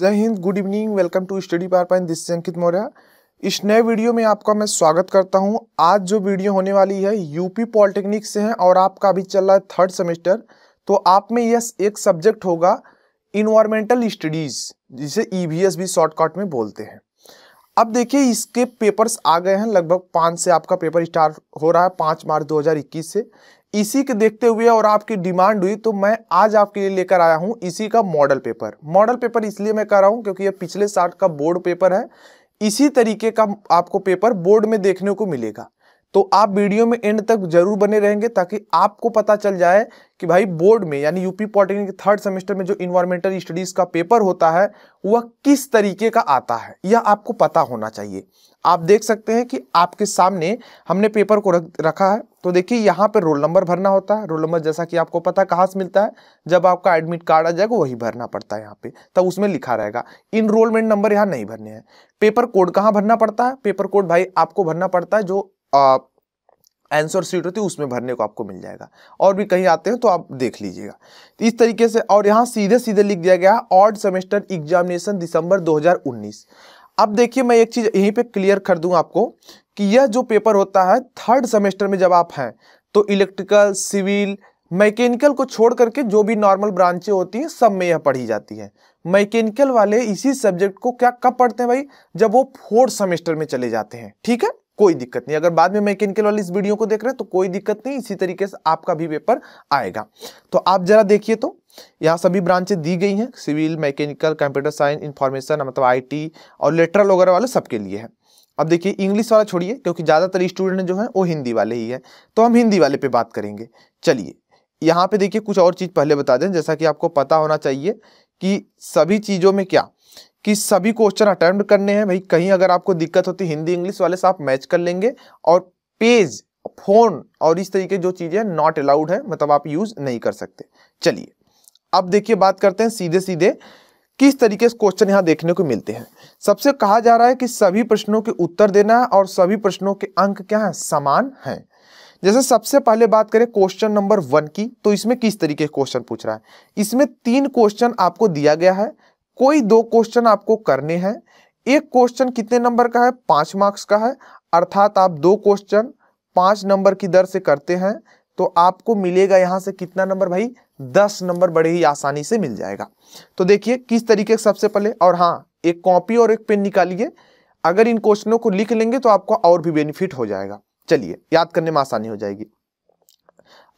जय हिंद good evening welcome to study पार पाइन दिस अंकित मौर्य इस नए वीडियो में आपका मैं स्वागत करता हूं आज जो वीडियो होने वाली है यूपी पॉलिटेक्निक से है और आपका अभी चल रहा है थर्ड सेमेस्टर तो आप में यह एक सब्जेक्ट होगा इन्वायरमेंटल स्टडीज जिसे ईवीएस भी शॉर्टकट में बोलते हैं अब देखिए इसके पेपर्स आ गए हैं लगभग पाँच से आपका पेपर स्टार्ट हो रहा है पाँच मार्च 2021 से इसी के देखते हुए और आपकी डिमांड हुई तो मैं आज आपके लिए लेकर आया हूं इसी का मॉडल पेपर मॉडल पेपर इसलिए मैं कर रहा हूं क्योंकि यह पिछले साल का बोर्ड पेपर है इसी तरीके का आपको पेपर बोर्ड में देखने को मिलेगा तो आप वीडियो में एंड तक जरूर बने रहेंगे ताकि आपको पता चल जाए कि भाई बोर्ड में यानी यूपी पॉलिटेक्निक थर्ड सेमेस्टर में जो इन्वायरमेंटल स्टडीज का पेपर होता है वह किस तरीके का आता है यह आपको पता होना चाहिए आप देख सकते हैं कि आपके सामने हमने पेपर को रख रखा है तो देखिए यहाँ पर रोल नंबर भरना होता है रोल नंबर जैसा कि आपको पता कहाँ से मिलता है जब आपका एडमिट कार्ड आ जाएगा वही भरना पड़ता है यहाँ पे तब उसमें लिखा रहेगा इनरोलमेंट नंबर यहाँ नहीं भरने हैं पेपर कोड कहाँ भरना पड़ता है पेपर कोड भाई आपको भरना पड़ता है जो आंसर सीट होती है उसमें भरने को आपको मिल जाएगा और भी कहीं आते हैं तो आप देख लीजिएगा तो इस तरीके से और यहाँ सीधे सीधे लिख दिया गया है सेमेस्टर एग्जामिनेशन दिसंबर 2019 अब देखिए मैं एक चीज़ यहीं पे क्लियर कर दूँ आपको कि यह जो पेपर होता है थर्ड सेमेस्टर में जब आप हैं तो इलेक्ट्रिकल सिविल मैकेनिकल को छोड़ करके जो भी नॉर्मल ब्रांचें होती हैं सब में यह पढ़ी जाती है मैकेनिकल वाले इसी सब्जेक्ट को क्या कब पढ़ते हैं भाई जब वो फोर्थ सेमेस्टर में चले जाते हैं ठीक है कोई दिक्कत नहीं अगर बाद में मैकेनिकल वाली इस वीडियो को देख रहे हैं तो कोई दिक्कत नहीं इसी तरीके से आपका भी पेपर आएगा तो आप जरा देखिए तो यहाँ सभी ब्रांचें दी गई हैं civil mechanical computer science information मतलब आईटी और लेटरल वगैरह वाले सबके लिए है अब देखिए इंग्लिश वाला छोड़िए क्योंकि ज़्यादातर स्टूडेंट जो है वो हिंदी वाले ही है तो हम हिंदी वाले पे बात करेंगे चलिए यहाँ पे देखिए कुछ और चीज़ पहले बता दें जैसा कि आपको पता होना चाहिए कि सभी चीज़ों में क्या कि सभी क्वेश्चन अटैम्प्ट करने हैं भाई कहीं अगर आपको दिक्कत होती हिंदी इंग्लिश वाले से आप मैच कर लेंगे और पेज फोन और इस तरीके जो चीज़ें नॉट अलाउड है मतलब आप यूज़ नहीं कर सकते चलिए अब देखिए बात करते हैं सीधे सीधे किस तरीके से क्वेश्चन यहाँ देखने को मिलते हैं सबसे कहा जा रहा है कि सभी प्रश्नों के उत्तर देना है और सभी प्रश्नों के अंक क्या है समान हैं जैसे सबसे पहले बात करें क्वेश्चन नंबर वन की तो इसमें किस तरीके क्वेश्चन पूछ रहा है इसमें तीन क्वेश्चन आपको दिया गया है कोई दो क्वेश्चन आपको करने हैं एक क्वेश्चन कितने नंबर का है पांच मार्क्स का है अर्थात आप दो क्वेश्चन पांच नंबर की दर से करते हैं तो आपको मिलेगा यहां से कितना नंबर भाई दस नंबर बड़े ही आसानी से मिल जाएगा तो देखिए किस तरीके सबसे पहले और हाँ एक कॉपी और एक पेन निकालिए अगर इन क्वेश्चनों को लिख लेंगे तो आपको और भी बेनिफिट हो जाएगा चलिए याद करने में आसानी हो जाएगी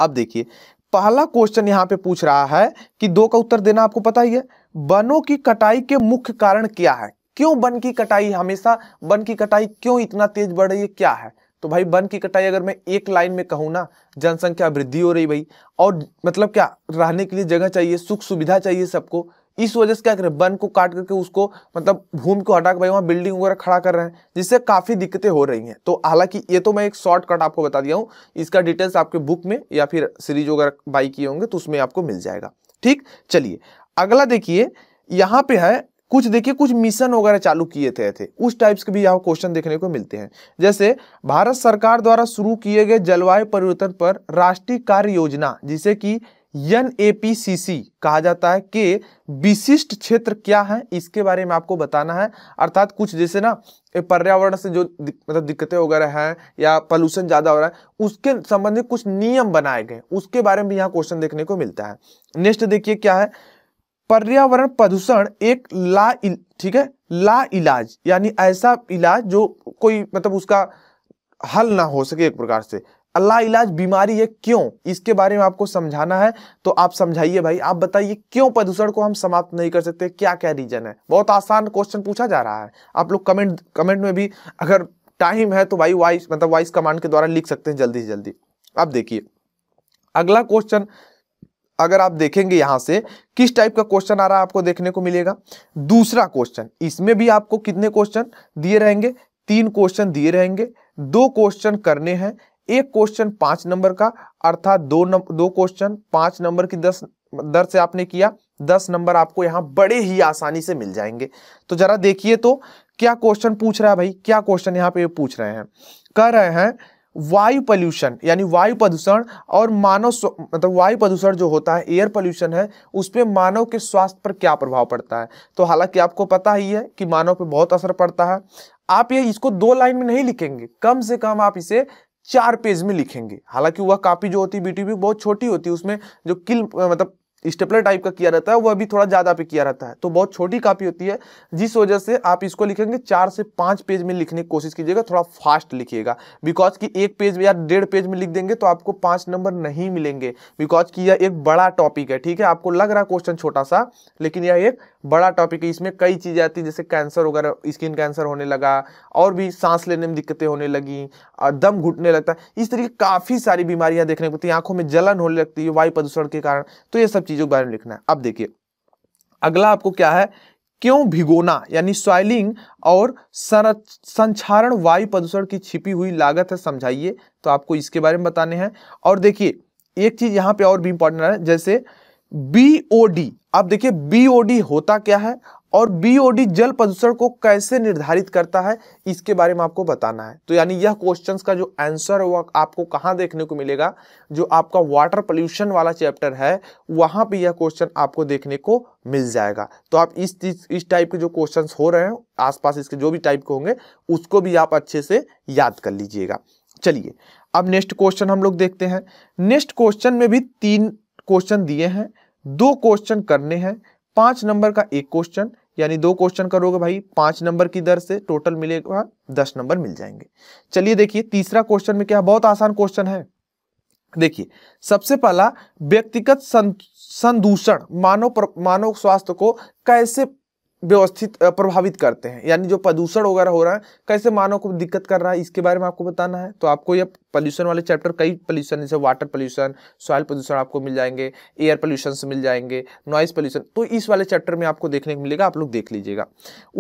अब देखिए पहला क्वेश्चन यहाँ पे पूछ रहा है कि दो का उत्तर देना आपको पता ही है वनों की कटाई के मुख्य कारण क्या है क्यों वन की कटाई हमेशा वन की कटाई क्यों इतना तेज बढ़ रही है क्या है तो भाई वन की कटाई अगर मैं एक लाइन में कहूँ ना जनसंख्या वृद्धि हो रही भाई और मतलब क्या रहने के लिए जगह चाहिए सुख सुविधा चाहिए सबको इस वजह से क्या कर रहे हैं वन को काट करके उसको मतलब भूमि को हटा कर भाई वहाँ बिल्डिंग वगैरह खड़ा कर रहे हैं जिससे काफ़ी दिक्कतें हो रही हैं तो हालांकि ये तो मैं एक शॉर्टकट आपको बता दिया हूँ इसका डिटेल्स आपके बुक में या फिर सीरीज वगैरह बाई किए होंगे तो उसमें आपको मिल जाएगा ठीक चलिए अगला देखिए यहाँ पे है कुछ देखिए कुछ मिशन वगैरह चालू किए थे थे उस टाइप्स के भी यहाँ क्वेश्चन देखने को मिलते हैं जैसे भारत सरकार द्वारा शुरू किए गए जलवायु परिवर्तन पर राष्ट्रीय कार्य योजना जिसे कि एन ए पी सी सी कहा जाता है कि विशिष्ट क्षेत्र क्या है इसके बारे में आपको बताना है अर्थात कुछ जैसे ना पर्यावरण से जो मतलब दिक्कतें वगैरह हैं या पोल्यूशन ज़्यादा हो रहा है उसके संबंधित कुछ नियम बनाए गए उसके बारे में यहाँ क्वेश्चन देखने को मिलता है नेक्स्ट देखिए क्या है पर्यावरण प्रदूषण एक ला ठीक है ला इलाज यानी ऐसा इलाज जो कोई मतलब उसका हल ना हो सके एक प्रकार से अल्लाह इलाज बीमारी है क्यों इसके बारे में आपको समझाना है तो आप समझाइए भाई आप बताइए क्यों प्रदूषण को हम समाप्त नहीं कर सकते क्या क्या रीजन है बहुत आसान क्वेश्चन पूछा जा रहा है आप लोग कमेंट कमेंट में भी अगर टाइम है तो भाई वाइस मतलब वाइस कमांड के द्वारा लिख सकते हैं जल्दी से जल्दी अब देखिए अगला क्वेश्चन अगर आप देखेंगे यहां से किस टाइप का क्वेश्चन आ रहा है आपको देखने को मिलेगा दूसरा क्वेश्चन इसमें भी आपको कितने क्वेश्चन दिए रहेंगे तीन क्वेश्चन दिए रहेंगे दो क्वेश्चन करने हैं एक क्वेश्चन पांच नंबर का अर्थात दो नंबर दो क्वेश्चन पांच नंबर की दस दर से आपने किया दस नंबर आपको यहां बड़े ही आसानी से मिल जाएंगे तो जरा देखिए तो क्या क्वेश्चन पूछ रहा है भाई क्या क्वेश्चन यहां पे पूछ रहे हैं कह रहे हैं वायु पॉल्यूशन यानी वायु प्रदूषण और मानव मतलब वायु प्रदूषण जो होता है एयर पॉल्यूशन है उस पर मानव के स्वास्थ्य पर क्या प्रभाव पड़ता है तो हालांकि आपको पता ही है कि मानव पे बहुत असर पड़ता है आप ये इसको दो लाइन में नहीं लिखेंगे कम से कम आप इसे चार पेज में लिखेंगे हालांकि वह कापी जो होती है बीटीबी बहुत छोटी होती है उसमें जो किल मतलब स्टेपलर टाइप का किया रहता है वो अभी थोड़ा ज़्यादा पे किया रहता है तो बहुत छोटी कापी होती है जिस वजह से आप इसको लिखेंगे चार से पांच पेज में लिखने की कोशिश कीजिएगा थोड़ा फास्ट लिखिएगा बिकॉज कि एक पेज या डेढ़ पेज में लिख देंगे तो आपको पांच नंबर नहीं मिलेंगे बिकॉज कि यह एक बड़ा टॉपिक है ठीक है आपको लग रहा क्वेश्चन छोटा सा लेकिन यह एक बड़ा टॉपिक है इसमें कई चीज़ें आती है जैसे कैंसर वगैरह स्किन कैंसर होने लगा और भी सांस लेने में दिक्कतें होने लगी दम घुटने लगता है इस तरीके काफ़ी सारी बीमारियां देखने को आंखों में जलन होने लगती है वायु प्रदूषण के कारण तो यह सब चीज़ चीज़ों के बारे में लिखना है अब देखिए अगला आपको क्या है क्यों भिगोना यानी स्वाइलिंग और संचारण वायु प्रदूषण की छिपी हुई लागत है समझाइए तो आपको इसके बारे में बताने हैं और देखिए एक चीज यहां पे और भी इंपॉर्टेंट है जैसे बीओडी आप देखिए बीओडी होता क्या है और बीओडी जल प्रदूषण को कैसे निर्धारित करता है इसके बारे में आपको बताना है तो यानी यह क्वेश्चंस का जो आंसर है वह आपको कहाँ देखने को मिलेगा जो आपका वाटर पोल्यूशन वाला चैप्टर है वहाँ पे यह क्वेश्चन आपको देखने को मिल जाएगा तो आप इस इस टाइप के जो क्वेश्चंस हो रहे हैं आसपास इसके जो भी टाइप के होंगे उसको भी आप अच्छे से याद कर लीजिएगा चलिए अब नेक्स्ट क्वेश्चन हम लोग देखते हैं नेक्स्ट क्वेश्चन में भी तीन क्वेश्चन दिए हैं दो क्वेश्चन करने हैं पांच नंबर का एक क्वेश्चन यानी दो क्वेश्चन करोगे भाई पांच नंबर की दर से टोटल मिलेगा दस नंबर मिल जाएंगे चलिए देखिए तीसरा क्वेश्चन में क्या बहुत आसान क्वेश्चन है देखिए सबसे पहला व्यक्तिगत संदूषण मानव मानव स्वास्थ्य को कैसे व्यवस्थित प्रभावित करते हैं यानी जो प्रदूषण वगैरह हो रहा है कैसे मानव को दिक्कत कर रहा है इसके बारे में आपको बताना है तो आपको यह पॉल्यूशन वाले चैप्टर कई पॉल्यूशन जैसे वाटर पोल्यूशन सॉइल पोल्यूशन आपको मिल जाएंगे एयर पोल्यूशन मिल जाएंगे नॉइस पोल्यूशन तो इस वाले चैप्टर में आपको देखने को मिलेगा आप लोग देख लीजिएगा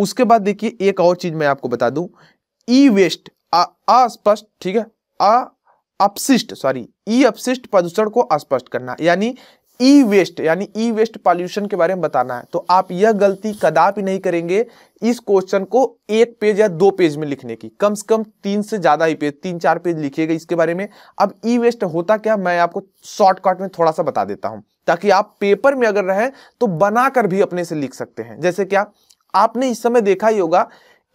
उसके बाद देखिए एक और चीज़ मैं आपको बता दूँ ई वेस्ट अस्पष्ट ठीक है अपशिष्ट सॉरी ई अपशिष्ट प्रदूषण को स्पष्ट करना यानी ई वेस्ट यानी ई वेस्ट पॉल्यूशन के बारे में बताना है तो आप यह गलती कदापि नहीं करेंगे इस क्वेश्चन को एक पेज या दो पेज में लिखने की कम से कम तीन से ज़्यादा ही पेज तीन चार पेज लिखिएगा इसके बारे में अब ई वेस्ट होता क्या मैं आपको शॉर्टकट में थोड़ा सा बता देता हूं ताकि आप पेपर में अगर रहें तो बनाकर भी अपने से लिख सकते हैं जैसे क्या आपने इस समय देखा ही होगा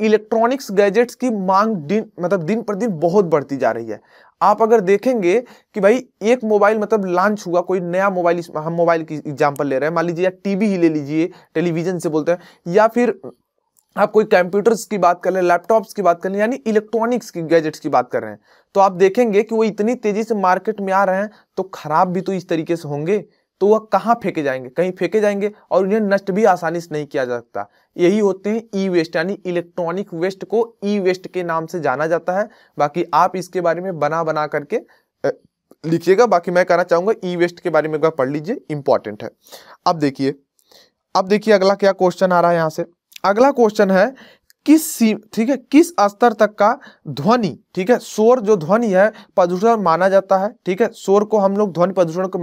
इलेक्ट्रॉनिक्स गैजेट्स की मांग दिन मतलब दिन पर दिन बहुत बढ़ती जा रही है आप अगर देखेंगे कि भाई एक मोबाइल मतलब लॉन्च हुआ कोई नया मोबाइल हम मोबाइल की एग्जाम्पल ले रहे हैं मान लीजिए या टीवी ही ले लीजिए टेलीविजन से बोलते हैं या फिर आप कोई कंप्यूटर्स की बात कर रहे हैं लैपटॉप्स की बात कर रहे हैं यानी इलेक्ट्रॉनिक्स की गैजेट्स की बात कर रहे हैं तो आप देखेंगे कि वो इतनी तेजी से मार्केट में आ रहे हैं तो खराब भी तो इस तरीके से होंगे तो वह कहाँ फेंके जाएंगे कहीं फेंके जाएंगे और उन्हें नष्ट भी आसानी से नहीं किया जा सकता यही होते हैं ई वेस्ट यानी इलेक्ट्रॉनिक वेस्ट को ई वेस्ट के नाम से जाना जाता है बाकी आप इसके बारे में बना बना करके लिखिएगा बाकी मैं कहना चाहूँगा ई वेस्ट के बारे में एक बार पढ़ लीजिए इंपॉर्टेंट है अब देखिए अब देखिए अगला क्या क्वेश्चन आ रहा है यहाँ से अगला क्वेश्चन है किस सी ठीक है किस स्तर तक का ध्वनि ठीक है शोर जो ध्वनि है प्रदूषण माना जाता है ठीक है शोर को हम लोग ध्वनि प्रदूषण को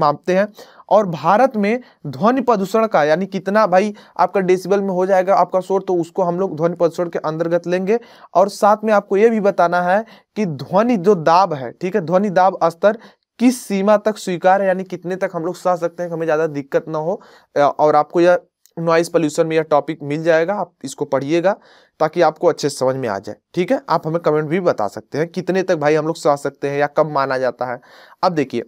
मापते हैं और भारत में ध्वनि प्रदूषण का यानी कितना भाई आपका डेसिबल में हो जाएगा आपका शोर तो उसको हम लोग ध्वनि प्रदूषण के अंतर्गत लेंगे और साथ में आपको ये भी बताना है कि ध्वनि जो दाब है ठीक है ध्वनि दाब स्तर किस सीमा तक स्वीकार है यानी कितने तक हम लोग सह सकते हैं कि हमें ज़्यादा दिक्कत ना हो और आपको यह नॉइस पोल्यूशन में यह टॉपिक मिल जाएगा आप इसको पढ़िएगा ताकि आपको अच्छे से समझ में आ जाए ठीक है आप हमें कमेंट भी बता सकते हैं कितने तक भाई हम लोग सह सकते हैं या कब माना जाता है अब देखिए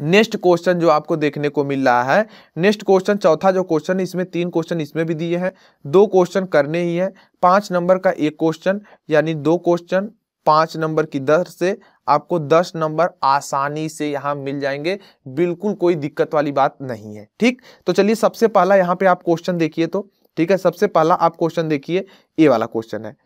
नेक्स्ट क्वेश्चन जो आपको देखने को मिल रहा है नेक्स्ट क्वेश्चन चौथा जो क्वेश्चन इसमें तीन क्वेश्चन इसमें भी दिए हैं दो क्वेश्चन करने ही हैं पांच नंबर का एक क्वेश्चन यानी दो क्वेश्चन पांच नंबर की दर से आपको दस नंबर आसानी से यहां मिल जाएंगे बिल्कुल कोई दिक्कत वाली बात नहीं है ठीक तो चलिए सबसे पहला यहाँ पे आप क्वेश्चन देखिए तो ठीक है सबसे पहला आप क्वेश्चन देखिए ये वाला क्वेश्चन है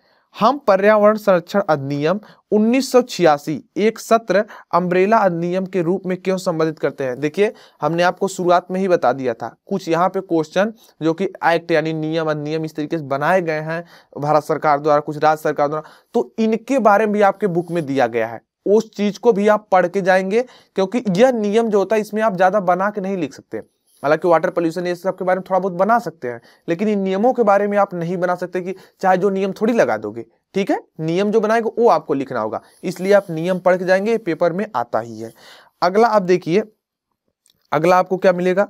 हम पर्यावरण संरक्षण अधिनियम 1986 एक सत्र अम्ब्रेला अधिनियम के रूप में क्यों संबोधित करते हैं देखिए हमने आपको शुरुआत में ही बता दिया था कुछ यहाँ पे क्वेश्चन जो कि एक्ट यानी नियम अधिनियम इस तरीके से बनाए गए हैं भारत सरकार द्वारा कुछ राज्य सरकार द्वारा तो इनके बारे में भी आपके बुक में दिया गया है उस चीज को भी आप पढ़ के जाएंगे क्योंकि यह नियम जो होता है इसमें आप ज्यादा बना के नहीं लिख सकते हालांकि वाटर पोल्यूशन ये सब के बारे में थोड़ा बहुत बना सकते हैं लेकिन इन नियमों के बारे में आप नहीं बना सकते कि चाहे जो नियम थोड़ी लगा दोगे ठीक है नियम जो बनाएगा वो आपको लिखना होगा इसलिए आप नियम पढ़ के जाएंगे पेपर में आता ही है अगला आप देखिए अगला आपको क्या मिलेगा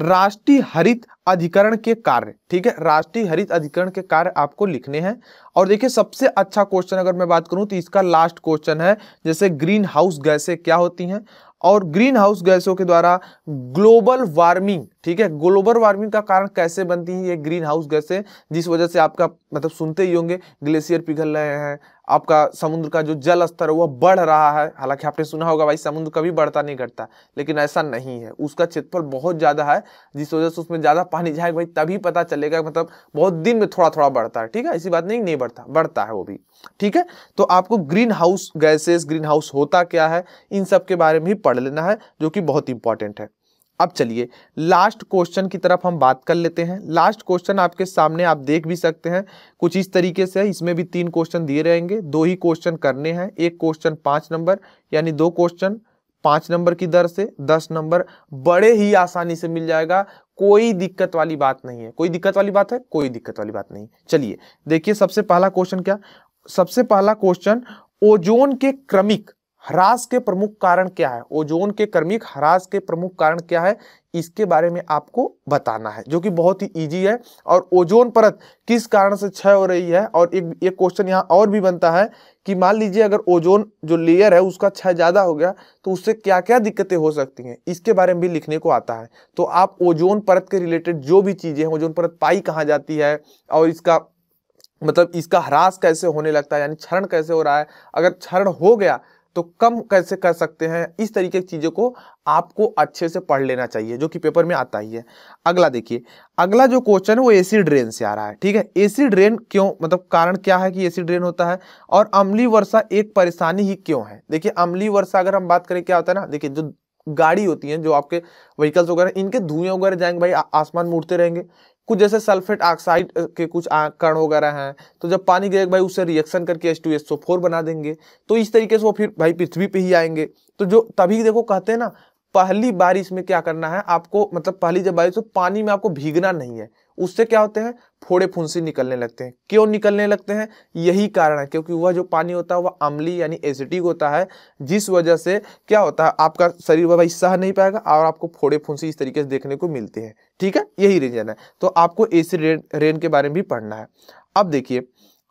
राष्ट्रीय हरित अधिकरण के कार्य ठीक है राष्ट्रीय हरित अधिकरण के कार्य आपको लिखने हैं और देखिए सबसे अच्छा क्वेश्चन अगर मैं बात करूं तो इसका लास्ट क्वेश्चन है जैसे ग्रीन हाउस गैसें क्या होती हैं और ग्रीन हाउस गैसों के द्वारा ग्लोबल वार्मिंग ठीक है ग्लोबल वार्मिंग का कारण कैसे बनती है ये ग्रीन हाउस गैसें जिस वजह से आपका मतलब सुनते ही होंगे ग्लेशियर पिघल रहे हैं आपका समुद्र का जो जल स्तर है वह बढ़ रहा है हालांकि आपने सुना होगा भाई समुद्र कभी बढ़ता नहीं घटता लेकिन ऐसा नहीं है उसका क्षेत्रफल बहुत ज़्यादा है जिस वजह से उसमें ज़्यादा पानी जाएगा भाई तभी पता चलेगा मतलब बहुत दिन में थोड़ा थोड़ा बढ़ता है ठीक है ऐसी बात नहीं नहीं बढ़ता बढ़ता है वो भी ठीक है तो आपको green house gases green house होता क्या है इन सब के बारे में भी पढ़ लेना है जो कि बहुत इंपॉर्टेंट है अब चलिए लास्ट क्वेश्चन की तरफ हम बात कर लेते हैं लास्ट क्वेश्चन आपके सामने आप देख भी सकते हैं कुछ इस तरीके से इसमें भी तीन क्वेश्चन दिए रहेंगे दो ही क्वेश्चन करने हैं एक क्वेश्चन पाँच नंबर यानी दो क्वेश्चन पाँच नंबर की दर से दस नंबर बड़े ही आसानी से मिल जाएगा कोई दिक्कत वाली बात नहीं है कोई दिक्कत वाली बात है कोई दिक्कत वाली बात नहीं चलिए देखिए सबसे पहला क्वेश्चन क्या सबसे पहला क्वेश्चन ओजोन के क्रमिक ह्रास के प्रमुख कारण क्या है ओजोन के कर्मिक ह्रास के प्रमुख कारण क्या है इसके बारे में आपको बताना है जो कि बहुत ही इजी है और ओजोन परत किस कारण से क्षय हो रही है और एक एक क्वेश्चन यहाँ और भी बनता है कि मान लीजिए अगर ओजोन जो लेयर है उसका क्षय ज़्यादा हो गया तो उससे क्या क्या दिक्कतें हो सकती हैं इसके बारे में भी लिखने को आता है तो आप ओजोन परत के रिलेटेड जो भी चीज़ें हैं ओजोन परत पाई कहाँ जाती है और इसका मतलब इसका ह्रास कैसे होने लगता है यानी क्षरण कैसे हो रहा है अगर क्षरण हो गया तो कम कैसे कर सकते हैं इस तरीके की चीज़ों को आपको अच्छे से पढ़ लेना चाहिए जो कि पेपर में आता ही है अगला देखिए अगला जो क्वेश्चन है वो एसी ड्रेन से आ रहा है ठीक है एसी ड्रेन क्यों मतलब कारण क्या है कि एसी ड्रेन होता है और अमली वर्षा एक परेशानी ही क्यों है देखिए अमली वर्षा अगर हम बात करें क्या होता है ना देखिए जो गाड़ी होती है जो आपके व्हीकल्स वगैरह इनके धुएं वगैरह जाएंगे भाई आसमान में उड़ते रहेंगे कुछ जैसे सल्फेट ऑक्साइड के कुछ कण वगैरह हैं तो जब पानी गिरेगा भाई उससे रिएक्शन करके S two S O four बना देंगे तो इस तरीके से वो फिर भाई पृथ्वी पे ही आएंगे तो जो तभी देखो कहते हैं ना पहली बारिश में क्या करना है आपको मतलब पहली जब बारिश हो पानी में आपको भीगना नहीं है उससे क्या होते हैं फोड़े फुंसी निकलने लगते हैं क्यों निकलने लगते हैं यही कारण है क्योंकि वह जो पानी होता है वह अम्ली यानी एसिडिक होता है जिस वजह से क्या होता है आपका शरीर वह सह नहीं पाएगा और आपको फोड़े फुंसी इस तरीके से देखने को मिलते हैं ठीक है यही रीजन है तो आपको एसिड रेन रेन के बारे में भी पढ़ना है अब देखिए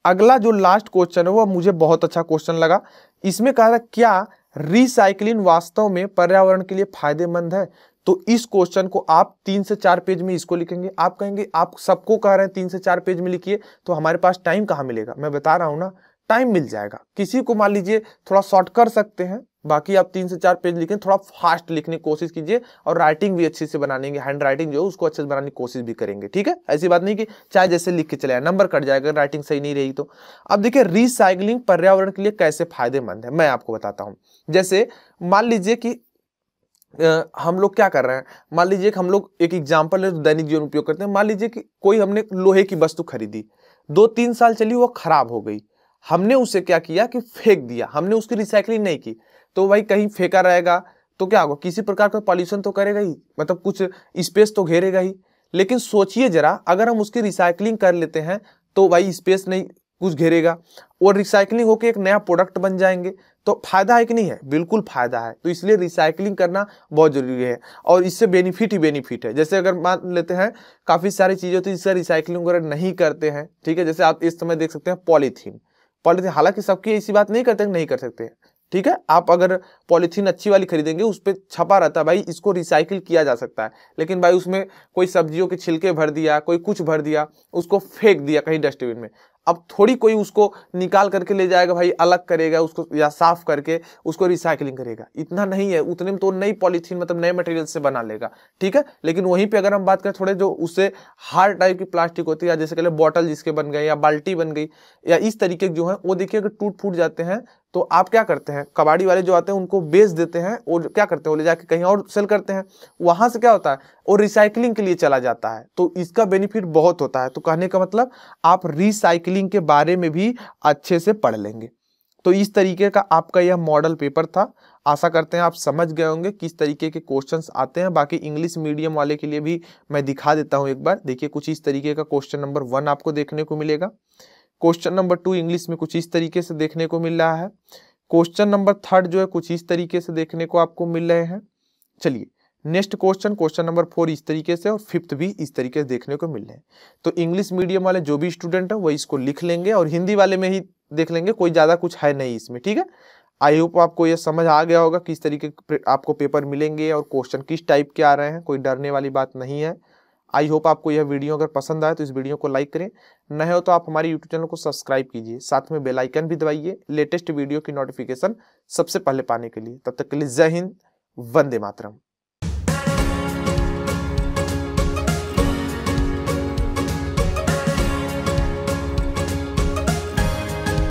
अगला जो लास्ट क्वेश्चन है वह मुझे बहुत अच्छा क्वेश्चन लगा इसमें कहा था क्या रिसाइक्लिंग वास्तव में पर्यावरण के लिए फायदेमंद है तो इस क्वेश्चन को आप तीन से चार पेज में इसको लिखेंगे आप कहेंगे आप सबको कह रहे हैं तीन से चार पेज में लिखिए तो हमारे पास टाइम कहाँ मिलेगा मैं बता रहा हूँ ना टाइम मिल जाएगा किसी को मान लीजिए थोड़ा शॉर्ट कर सकते हैं बाकी आप तीन से चार पेज लिखें थोड़ा फास्ट लिखने की कोशिश कीजिए और राइटिंग भी अच्छे से बनाने की हैंड राइटिंग जो है उसको अच्छे से बनाने की कोशिश भी करेंगे ठीक है ऐसी बात नहीं कि चाहे जैसे लिख के चले नंबर कट जाएगा राइटिंग सही नहीं रहेगी तो अब देखिए रिसाइकलिंग पर्यावरण के लिए कैसे फायदेमंद है मैं आपको बताता हूँ जैसे मान लीजिए कि हम लोग क्या कर रहे हैं मान लीजिए कि हम लोग एक एग्जाम्पल है दैनिक जीवन उपयोग करते हैं मान लीजिए कि कोई हमने लोहे की वस्तु खरीदी दो तीन साल चली वो खराब हो गई हमने उसे क्या किया कि फेंक दिया हमने उसकी रिसाइकलिंग नहीं की तो भाई कहीं फेंका रहेगा तो क्या होगा किसी प्रकार का पॉल्यूशन तो करेगा ही मतलब कुछ स्पेस तो घेरेगा ही लेकिन सोचिए जरा अगर हम उसकी रिसाइकलिंग कर लेते हैं तो भाई स्पेस नहीं कुछ घेरेगा और रिसाइकलिंग होकर एक नया प्रोडक्ट बन जाएंगे तो फायदा है कि नहीं है बिल्कुल फायदा है तो इसलिए रिसाइकलिंग करना बहुत जरूरी है और इससे बेनिफिट ही बेनिफिट है जैसे अगर मान लेते हैं काफ़ी सारी चीज़ें होती है जिससे रिसाइकलिंग वगैरह नहीं करते हैं ठीक है जैसे आप इस समय देख सकते हैं पॉलीथीन पॉलीथीन हालांकि सबकी ऐसी बात नहीं करते नहीं कर सकते ठीक है आप अगर पॉलीथीन अच्छी वाली खरीदेंगे उस पर छपा रहता है भाई इसको रिसाइकिल किया जा सकता है लेकिन भाई उसमें कोई सब्जियों के छिलके भर दिया कोई कुछ भर दिया उसको फेंक दिया कहीं डस्टबिन में अब थोड़ी कोई उसको निकाल करके ले जाएगा भाई अलग करेगा उसको या साफ करके उसको रिसाइकलिंग करेगा इतना नहीं है उतने में तो नई पॉलीथीन मतलब नए मटेरियल से बना लेगा ठीक है लेकिन वहीं पे अगर हम बात करें थोड़े जो उससे हार्ड टाइप की प्लास्टिक होती है या जैसे कहले बॉटल जिसके बन गए या बाल्टी बन गई या इस तरीके जो है वो देखिए अगर टूट फूट जाते हैं तो आप क्या करते हैं कबाड़ी वाले जो आते हैं उनको बेच देते हैं और क्या करते हैं वो ले जाके कहीं और सेल करते हैं वहां से क्या होता है और रिसाइकलिंग के लिए चला जाता है तो इसका बेनिफिट बहुत होता है तो कहने का मतलब आप रिसाइकलिंग के बारे में भी अच्छे से पढ़ लेंगे तो इस तरीके का आपका यह मॉडल पेपर था आशा करते हैं आप समझ गए होंगे किस तरीके के क्वेश्चंस आते हैं बाकी इंग्लिश मीडियम वाले के लिए भी मैं दिखा देता हूँ एक बार देखिए कुछ इस तरीके का क्वेश्चन नंबर वन आपको देखने को मिलेगा क्वेश्चन नंबर टू इंग्लिश में कुछ इस तरीके से देखने को मिल रहा है क्वेश्चन नंबर थर्ड जो है कुछ इस तरीके से देखने को आपको मिल रहे हैं चलिए next question question number four इस तरीके से और फिफ्थ भी इस तरीके से देखने को मिल रहे हैं तो इंग्लिश मीडियम वाले जो भी स्टूडेंट है वो इसको लिख लेंगे और हिंदी वाले में ही देख लेंगे कोई ज़्यादा कुछ है नहीं इसमें ठीक है आई होप आपको ये समझ आ गया होगा किस तरीके आपको पेपर मिलेंगे और क्वेश्चन किस टाइप के आ रहे हैं कोई डरने वाली बात नहीं है आई होप आपको यह वीडियो अगर पसंद आए तो इस वीडियो को लाइक करें न हो तो आप हमारे यूट्यूब चैनल को सब्सक्राइब कीजिए साथ में बेल आइकन भी दबाइए लेटेस्ट वीडियो की नोटिफिकेशन सबसे पहले पाने के लिए तब तक के लिए जय हिंद वंदे मातरम